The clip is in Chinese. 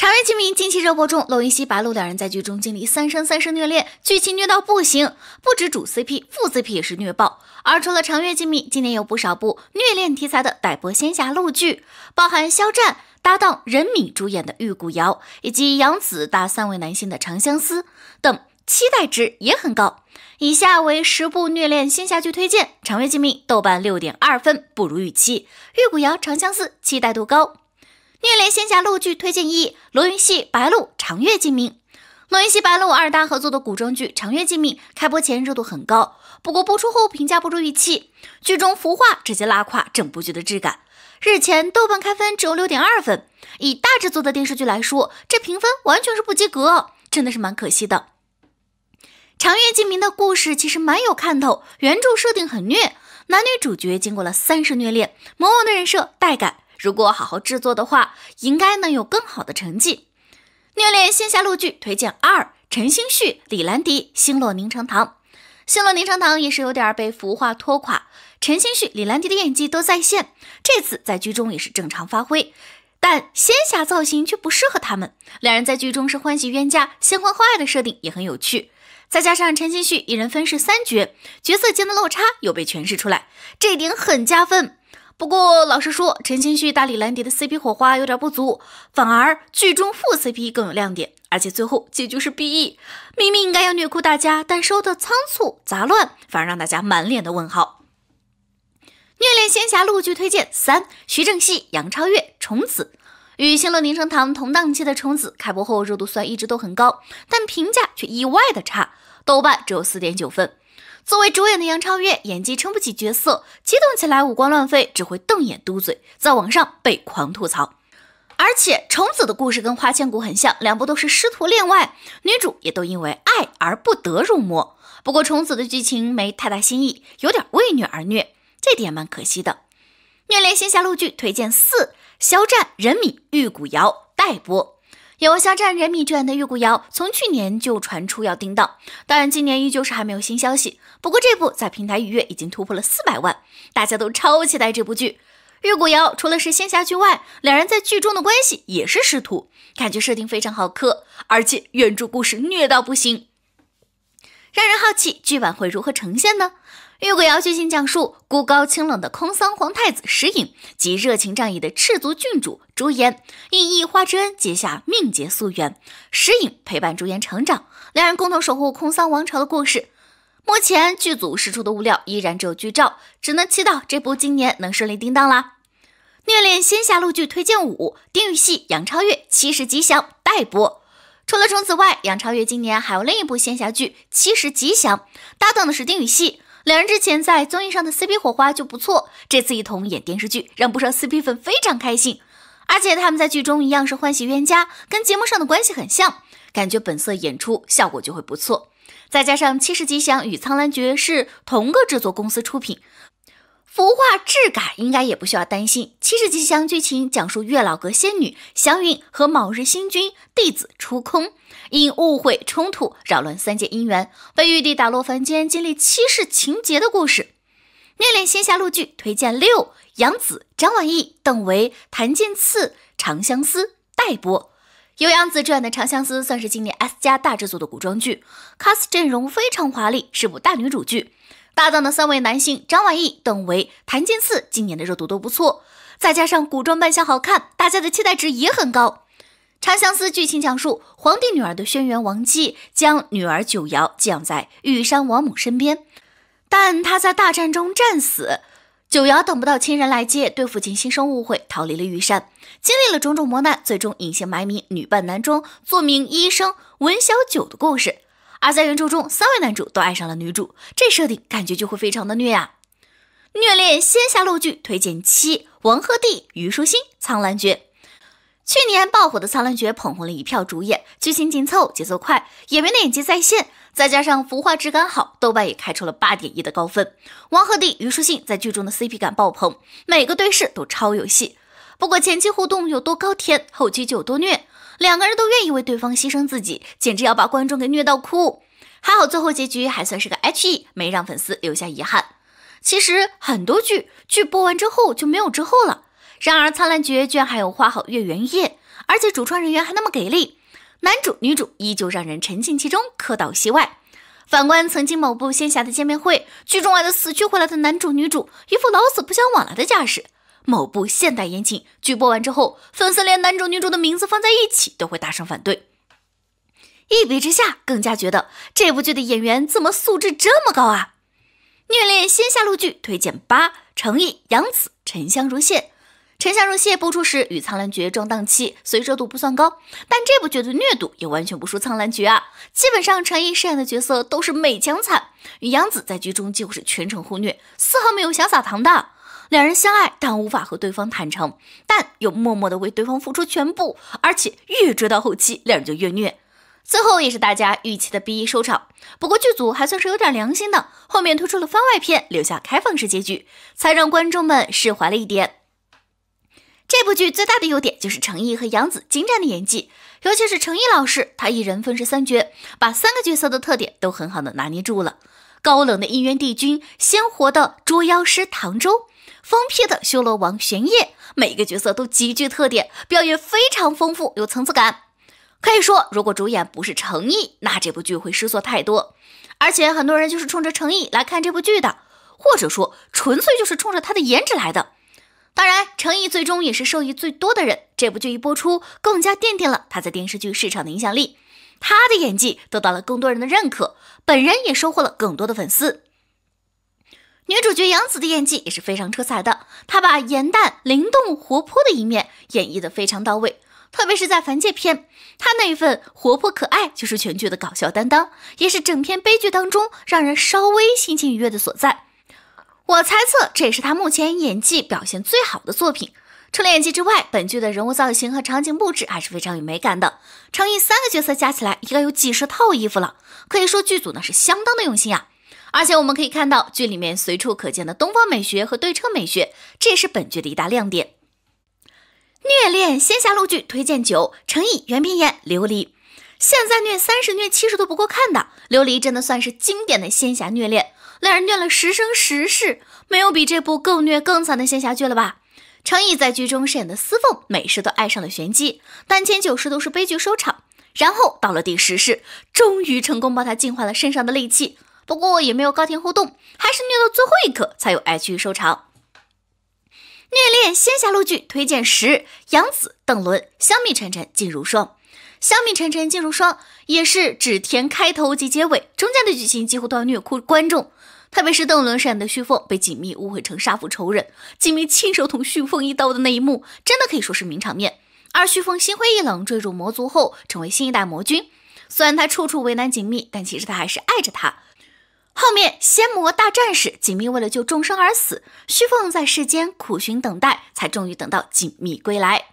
《长月烬明》近期热播中，娄云熙、白鹿两人在剧中经历三生三世虐恋，剧情虐到不行。不止主 CP，副 CP 也是虐爆。而除了《长月烬明》，今年有不少部虐恋题材的百播仙侠陆剧，包含肖战搭档任敏主演的《玉骨遥》，以及杨紫搭三位男星的《长相思》等，期待值也很高。以下为十部虐恋仙侠剧推荐，《长月烬明》豆瓣六点二分，不如预期，《玉骨遥》《长相思》期待度高。虐恋仙侠陆剧推荐一：罗云熙、白鹿《长月烬明》。罗云熙、白鹿二搭合作的古装剧《长月烬明》开播前热度很高，不过播出后评价不如预期。剧中服化直接拉垮整部剧的质感。日前豆瓣开分只有六点二分，以大制作的电视剧来说，这评分完全是不及格，真的是蛮可惜的。《长月烬明》的故事其实蛮有看头，原著设定很虐，男女主角经过了三世虐恋，魔王的人设带感。如果好好制作的话，应该能有更好的成绩。虐恋仙侠陆剧推荐二：陈星旭、李兰迪、星落凝成糖。星落凝成糖也是有点被浮化拖垮。陈星旭、李兰迪的演技都在线，这次在剧中也是正常发挥，但仙侠造型却不适合他们。两人在剧中是欢喜冤家，先婚后爱的设定也很有趣。再加上陈星旭一人分饰三角，角色间的落差又被诠释出来，这点很加分。不过，老实说，陈星旭、大理兰迪的 CP 火花有点不足，反而剧中副 CP 更有亮点，而且最后结局是 BE，明明应该要虐哭大家，但收的仓促杂乱，反而让大家满脸的问号。虐恋仙侠录剧推荐三：徐正溪、杨超越，《虫子》与《星落凝成糖》同档期的《虫子》开播后热度算一直都很高，但评价却意外的差，豆瓣只有四点九分。作为主演的杨超越，演技撑不起角色，激动起来五官乱飞，只会瞪眼嘟嘴，在网上被狂吐槽。而且虫子的故事跟花千骨很像，两部都是师徒恋外，女主也都因为爱而不得入魔。不过虫子的剧情没太大新意，有点为虐而虐，这点蛮可惜的。虐恋仙侠陆剧推荐四：肖战、任敏、玉骨遥，待播。有肖战、任敏主演的《玉骨遥》，从去年就传出要定档，但今年依旧是还没有新消息。不过这部在平台预约已经突破了四百万，大家都超期待这部剧。《玉骨遥》除了是仙侠剧外，两人在剧中的关系也是师徒，感觉设定非常好磕，而且原著故事虐到不行。让人好奇，剧版会如何呈现呢？玉告瑶剧情讲述孤高清冷的空桑皇太子石影及热情仗义的赤足郡主朱颜，因一花之恩结下命劫夙缘，石影陪伴朱颜成长，两人共同守护空桑王朝的故事。目前剧组释出的物料依然只有剧照，只能祈祷这部今年能顺利定档啦。虐恋仙侠路剧推荐五：丁禹锡、杨超越、七是吉祥待播。除了《虫子》外，杨超越今年还有另一部仙侠剧《七时吉祥》，搭档的是丁禹锡。两人之前在综艺上的 CP 火花就不错，这次一同演电视剧，让不少 CP 粉非常开心。而且他们在剧中一样是欢喜冤家，跟节目上的关系很像，感觉本色演出效果就会不错。再加上《七时吉祥》与《苍兰诀》是同个制作公司出品。服化质感应该也不需要担心。七世吉祥剧情讲述月老阁仙女祥云和卯日星君弟子出空因误会冲突扰乱三界姻缘，被玉帝打落凡间，经历七世情劫的故事。内敛仙侠陆剧推荐六：杨紫、张晚意、邓为、谭剑次、长相思、待播。由杨紫主演的《长相思》算是今年 S 加大制作的古装剧，c s s 阵容非常华丽，是部大女主剧。搭档的三位男性张晚意、邓为、谭健次今年的热度都不错，再加上古装扮相好看，大家的期待值也很高。《长相思》剧情讲述皇帝女儿的轩辕王姬将女儿九瑶寄养在玉山王母身边，但她在大战中战死，九瑶等不到亲人来接，对父亲心生误会，逃离了玉山，经历了种种磨难，最终隐姓埋名，女扮男装，做名医生文小九的故事。而在原著中，三位男主都爱上了女主，这设定感觉就会非常的虐啊！虐恋仙侠路剧推荐七：王鹤棣、虞书欣、苍兰诀。去年爆火的《苍兰诀》捧红了一票主演，剧情紧凑、节奏快，演员的演技在线，再加上服化质感好，豆瓣也开出了八点一的高分。王鹤棣、虞书欣在剧中的 CP 感爆棚，每个对视都超有戏。不过前期互动有多高甜，后期就有多虐。两个人都愿意为对方牺牲自己，简直要把观众给虐到哭。还好最后结局还算是个 H E，没让粉丝留下遗憾。其实很多剧剧播完之后就没有之后了，然而《灿烂绝》居然还有花好月圆夜，而且主创人员还那么给力，男主女主依旧让人沉浸其中，磕到戏外。反观曾经某部仙侠的见面会，剧中爱的死去活来的男主女主，一副老死不相往来的架势。某部现代言情剧播完之后，粉丝连男主女主的名字放在一起都会大声反对。一比之下，更加觉得这部剧的演员怎么素质这么高啊？虐恋仙下路剧推荐八：成毅、杨紫、沉香如屑。沉香如屑播出时与苍兰诀撞档期，随着度不算高，但这部剧的虐度也完全不输苍兰诀啊。基本上成毅饰演的角色都是美强惨，与杨紫在剧中几乎是全程互虐，丝毫没有小撒糖的。两人相爱，但无法和对方坦诚，但又默默的为对方付出全部，而且越追到后期，两人就越虐，最后也是大家预期的 B 剧收场。不过剧组还算是有点良心的，后面推出了番外篇，留下开放式结局，才让观众们释怀了一点。这部剧最大的优点就是成毅和杨紫精湛的演技，尤其是成毅老师，他一人分饰三角，把三个角色的特点都很好的拿捏住了，高冷的姻缘帝君，鲜活的捉妖师唐周。疯批的修罗王玄烨，每个角色都极具特点，表演非常丰富，有层次感。可以说，如果主演不是诚意，那这部剧会失色太多。而且，很多人就是冲着诚意来看这部剧的，或者说纯粹就是冲着他的颜值来的。当然，诚意最终也是受益最多的人。这部剧一播出，更加奠定了他在电视剧市场的影响力，他的演技得到了更多人的认可，本人也收获了更多的粉丝。女主角杨紫的演技也是非常出彩的，她把颜淡灵动活泼的一面演绎的非常到位，特别是在凡界篇，她那一份活泼可爱就是全剧的搞笑担当，也是整篇悲剧当中让人稍微心情愉悦的所在。我猜测这也是她目前演技表现最好的作品。除了演技之外，本剧的人物造型和场景布置还是非常有美感的。成毅三个角色加起来应该有几十套衣服了，可以说剧组呢是相当的用心啊。而且我们可以看到剧里面随处可见的东方美学和对称美学，这也是本剧的一大亮点。虐恋仙侠陆剧推荐九，成毅袁冰妍、琉璃，现在虐三十虐七十都不够看的。琉璃真的算是经典的仙侠虐恋，两人虐了十生十世，没有比这部更虐更惨的仙侠剧了吧？成毅在剧中饰演的司凤，每世都爱上了玄机，但前九世都是悲剧收场，然后到了第十世，终于成功帮他净化了身上的戾气。不过也没有高甜互动，还是虐到最后一刻才有爱句收场。虐恋仙侠陆剧推荐十：杨紫、邓伦《香蜜沉沉烬如霜》。《香蜜沉沉烬如霜》也是只填开头及结尾，中间的剧情几乎都要虐哭观众。特别是邓伦饰演的旭凤被锦觅误会成杀父仇人，锦觅亲手捅旭凤一刀的那一幕，真的可以说是名场面。而旭凤心灰意冷坠入魔族后，成为新一代魔君。虽然他处处为难锦觅，但其实他还是爱着她。后面仙魔大战时，锦觅为了救众生而死。虚凤在世间苦寻等待，才终于等到锦觅归来。